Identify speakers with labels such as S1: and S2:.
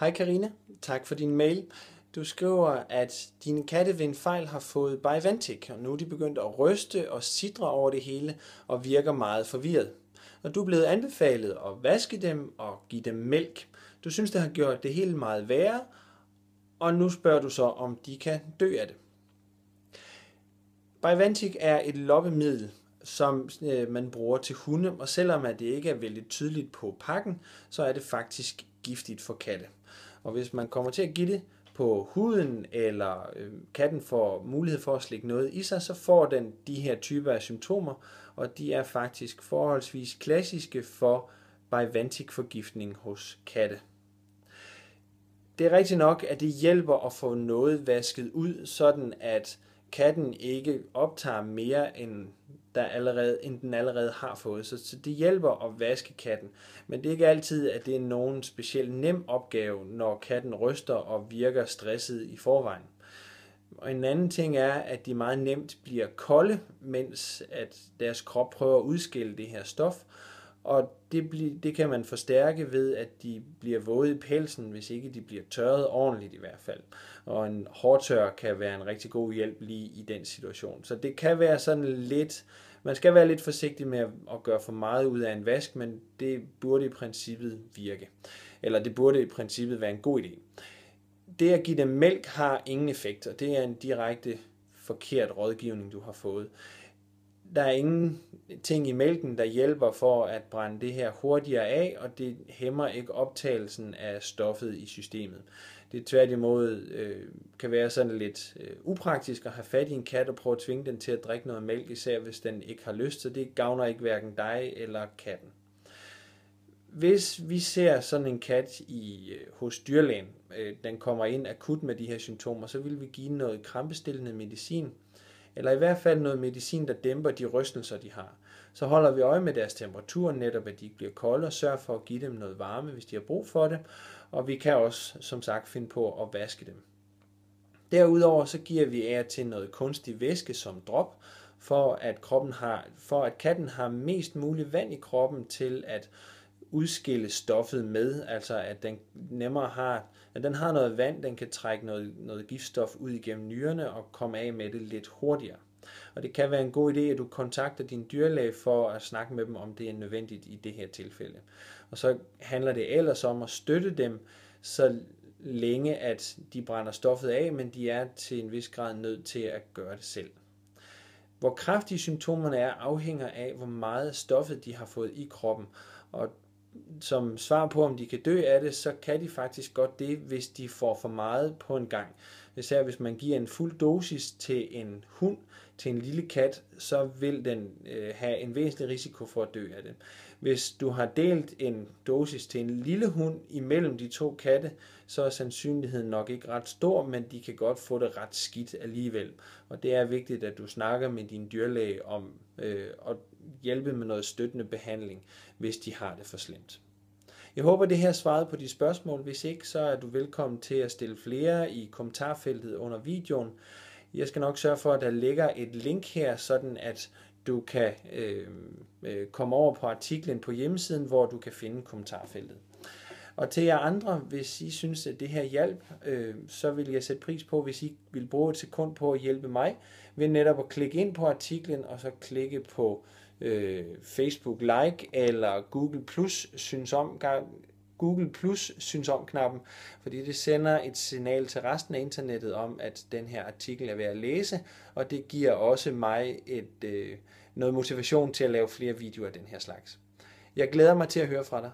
S1: Hej Karine, tak for din mail. Du skriver, at dine katte ved en fejl har fået Bivantic, og nu er de begyndt at ryste og sidre over det hele og virker meget forvirret. Og du er blevet anbefalet at vaske dem og give dem mælk. Du synes, det har gjort det hele meget værre, og nu spørger du så, om de kan dø af det. Bivantic er et loppemiddel, som øh, man bruger til hunde, og selvom at det ikke er vældig tydeligt på pakken, så er det faktisk giftigt for katte. Og hvis man kommer til at give det på huden, eller øh, katten får mulighed for at slikke noget i sig, så får den de her typer af symptomer, og de er faktisk forholdsvis klassiske for forgiftning hos katte. Det er rigtigt nok, at det hjælper at få noget vasket ud, sådan at katten ikke optager mere end der allerede, end den allerede har fået. Så, så det hjælper at vaske katten. Men det er ikke altid, at det er nogen speciel nem opgave, når katten ryster og virker stresset i forvejen. Og en anden ting er, at de meget nemt bliver kolde, mens at deres krop prøver at udskille det her stof. Og det, bliver, det kan man forstærke ved, at de bliver våde i pelsen, hvis ikke de bliver tørret ordentligt i hvert fald. Og en hårdtør kan være en rigtig god hjælp lige i den situation. Så det kan være sådan lidt man skal være lidt forsigtig med at gøre for meget ud af en vask, men det burde i princippet virke. Eller det burde i princippet være en god idé. Det at give dem mælk har ingen effekt, og det er en direkte forkert rådgivning, du har fået der er ingen ting i mælken, der hjælper for at brænde det her hurtigere af, og det hæmmer ikke optagelsen af stoffet i systemet. Det tværtimod øh, kan være sådan lidt øh, upraktisk at have fat i en kat og prøve at tvinge den til at drikke noget mælk, især hvis den ikke har lyst, så det gavner ikke hverken dig eller katten. Hvis vi ser sådan en kat i, øh, hos dyrlægen, øh, den kommer ind akut med de her symptomer, så vil vi give noget krampestillende medicin, eller i hvert fald noget medicin, der dæmper de rystelser, de har. Så holder vi øje med deres temperatur, netop at de ikke bliver kolde, og sørger for at give dem noget varme, hvis de har brug for det, og vi kan også, som sagt, finde på at vaske dem. Derudover så giver vi af til noget kunstig væske som drop, for at, kroppen har, for at katten har mest muligt vand i kroppen til at udskille stoffet med, altså at den nemmere har, at den har noget vand, den kan trække noget, noget giftstof ud igennem nyrerne og komme af med det lidt hurtigere. Og det kan være en god idé, at du kontakter din dyrlæge for at snakke med dem, om det er nødvendigt i det her tilfælde. Og så handler det ellers om at støtte dem, så længe at de brænder stoffet af, men de er til en vis grad nødt til at gøre det selv. Hvor kraftige symptomerne er, afhænger af, hvor meget stoffet de har fået i kroppen. Og som svar på, om de kan dø af det, så kan de faktisk godt det, hvis de får for meget på en gang. Især hvis man giver en fuld dosis til en hund, til en lille kat, så vil den øh, have en væsentlig risiko for at dø af det. Hvis du har delt en dosis til en lille hund imellem de to katte, så er sandsynligheden nok ikke ret stor, men de kan godt få det ret skidt alligevel. Og det er vigtigt, at du snakker med din dyrlæge om øh, at hjælpe med noget støttende behandling, hvis de har det for slemt. Jeg håber, det her svarede på de spørgsmål. Hvis ikke, så er du velkommen til at stille flere i kommentarfeltet under videoen. Jeg skal nok sørge for, at der ligger et link her, sådan at du kan øh, øh, komme over på artiklen på hjemmesiden, hvor du kan finde kommentarfeltet. Og til jer andre, hvis I synes, at det her hjælp, øh, så vil jeg sætte pris på, hvis I vil bruge et sekund på at hjælpe mig, ved netop at klikke ind på artiklen, og så klikke på øh, Facebook Like eller Google Plus synes om Google Plus synes om knappen, fordi det sender et signal til resten af internettet om, at den her artikel er ved at læse, og det giver også mig et, øh, noget motivation til at lave flere videoer af den her slags. Jeg glæder mig til at høre fra dig.